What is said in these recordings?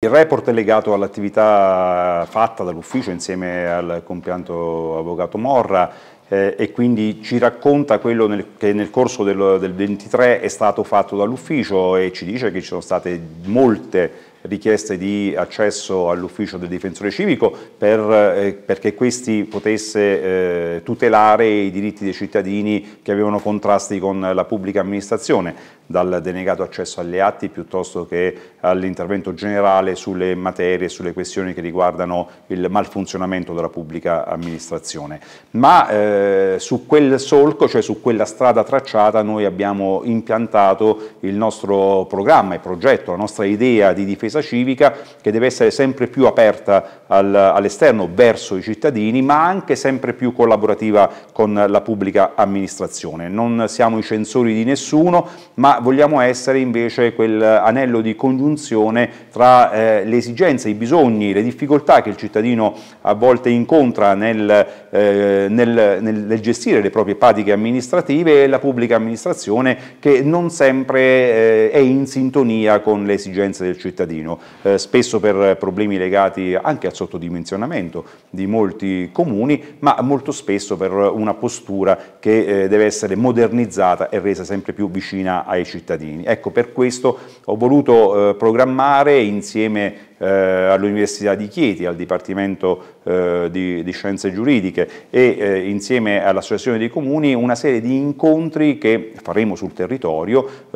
Il report è legato all'attività fatta dall'ufficio insieme al compianto avvocato Morra eh, e quindi ci racconta quello nel, che nel corso del, del 23 è stato fatto dall'ufficio e ci dice che ci sono state molte richieste di accesso all'ufficio del difensore civico per, eh, perché questi potesse eh, tutelare i diritti dei cittadini che avevano contrasti con la pubblica amministrazione dal denegato accesso agli atti piuttosto che all'intervento generale sulle materie, sulle questioni che riguardano il malfunzionamento della pubblica amministrazione. Ma eh, su quel solco, cioè su quella strada tracciata, noi abbiamo impiantato il nostro programma e progetto, la nostra idea di difesa civica che deve essere sempre più aperta al, all'esterno verso i cittadini, ma anche sempre più collaborativa con la pubblica amministrazione. Non siamo i censori di nessuno, ma vogliamo essere invece quell'anello di congiunzione tra eh, le esigenze, i bisogni, le difficoltà che il cittadino a volte incontra nel, eh, nel, nel gestire le proprie pratiche amministrative e la pubblica amministrazione che non sempre eh, è in sintonia con le esigenze del cittadino, eh, spesso per problemi legati anche al sottodimensionamento di molti comuni, ma molto spesso per una postura che eh, deve essere modernizzata e resa sempre più vicina ai cittadini cittadini. Ecco, per questo ho voluto eh, programmare insieme eh, all'Università di Chieti, al Dipartimento eh, di, di, Scienze Giuridiche e eh, insieme all'Associazione dei Comuni una serie di incontri che faremo sul territorio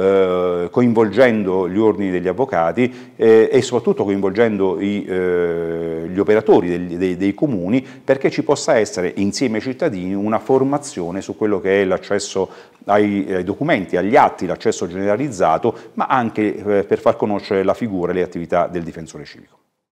coinvolgendo gli ordini degli avvocati e soprattutto coinvolgendo i, gli operatori degli, dei, dei comuni perché ci possa essere insieme ai cittadini una formazione su quello che è l'accesso ai, ai, documenti, agli atti, l'accesso generalizzato, ma anche per far conoscere la figura e le attività del difensore civile. chez